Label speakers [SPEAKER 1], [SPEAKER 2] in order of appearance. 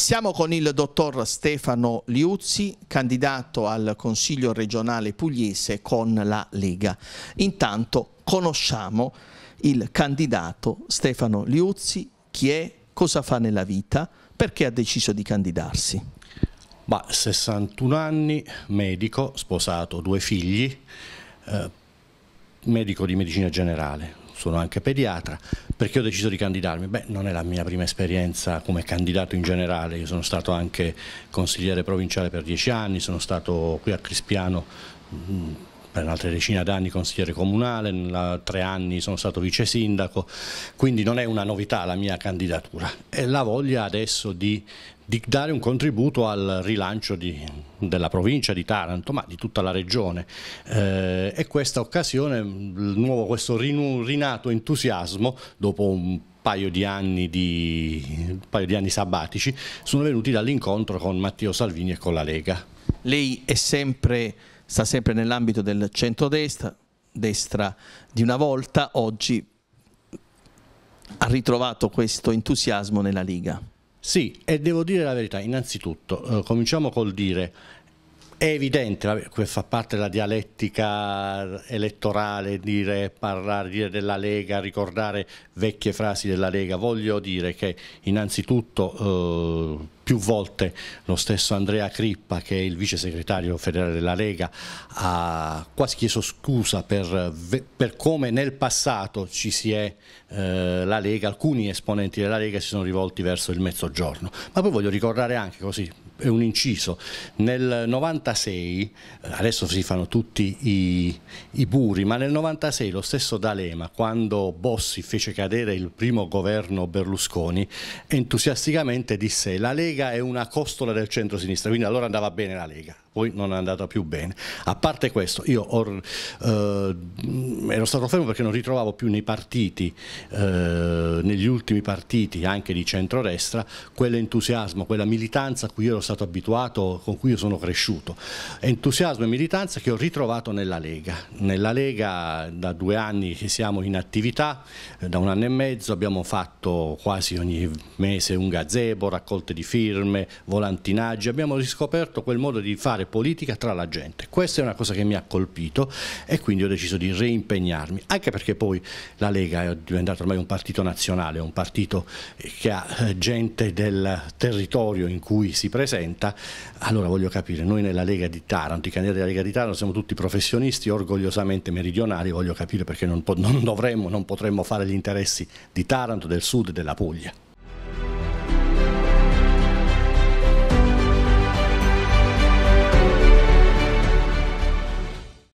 [SPEAKER 1] Siamo con il dottor Stefano Liuzzi, candidato al Consiglio regionale pugliese con la Lega. Intanto conosciamo il candidato Stefano Liuzzi, chi è, cosa fa nella vita,
[SPEAKER 2] perché ha deciso di candidarsi. Ma 61 anni, medico, sposato, due figli, eh, medico di medicina generale sono anche pediatra, perché ho deciso di candidarmi? Beh, non è la mia prima esperienza come candidato in generale, io sono stato anche consigliere provinciale per dieci anni, sono stato qui a Crispiano mm, per un'altra decina d'anni consigliere comunale, nella, tre anni sono stato vice sindaco, quindi non è una novità la mia candidatura. E la voglia adesso di, di dare un contributo al rilancio di, della provincia di Taranto, ma di tutta la regione. Eh, e questa occasione, nuovo, questo rinu, rinato entusiasmo, dopo un paio di anni, di, un paio di anni sabbatici, sono venuti dall'incontro con Matteo Salvini e con la Lega. Lei è sempre
[SPEAKER 1] sta sempre nell'ambito del centrodestra, destra di una volta, oggi ha ritrovato questo entusiasmo nella Liga. Sì,
[SPEAKER 2] e devo dire la verità, innanzitutto, eh, cominciamo col dire, è evidente, fa parte della dialettica elettorale, dire, parlare dire della Lega, ricordare vecchie frasi della Lega. Voglio dire che innanzitutto eh, più volte lo stesso Andrea Crippa che è il vice segretario federale della Lega ha quasi chiesto scusa per, per come nel passato ci si è eh, la Lega, alcuni esponenti della Lega si sono rivolti verso il mezzogiorno ma poi voglio ricordare anche così è un inciso, nel 96, adesso si fanno tutti i, i buri, ma nel 96 lo stesso D'Alema, quando Bossi fece cadere il primo governo Berlusconi, entusiasticamente disse la Lega Lega è una costola del centro-sinistra, quindi allora andava bene la Lega, poi non è andata più bene. A parte questo, io ho eh, ero stato fermo perché non ritrovavo più nei partiti, eh, negli ultimi partiti anche di centrodestra, quell'entusiasmo, quella militanza a cui ero stato abituato, con cui io sono cresciuto. Entusiasmo e militanza che ho ritrovato nella Lega. Nella Lega da due anni che siamo in attività, eh, da un anno e mezzo abbiamo fatto quasi ogni mese un gazebo, raccolte di firme, volantinaggi, abbiamo riscoperto quel modo di fare politica tra la gente. Questa è una cosa che mi ha colpito e quindi ho deciso di reimpegnare impegnarmi, anche perché poi la Lega è diventata ormai un partito nazionale, un partito che ha eh, gente del territorio in cui si presenta, allora voglio capire, noi nella Lega di Taranto, i candidati della Lega di Taranto siamo tutti professionisti, orgogliosamente meridionali, voglio capire perché non, non dovremmo, non potremmo fare gli interessi di Taranto, del sud e della Puglia.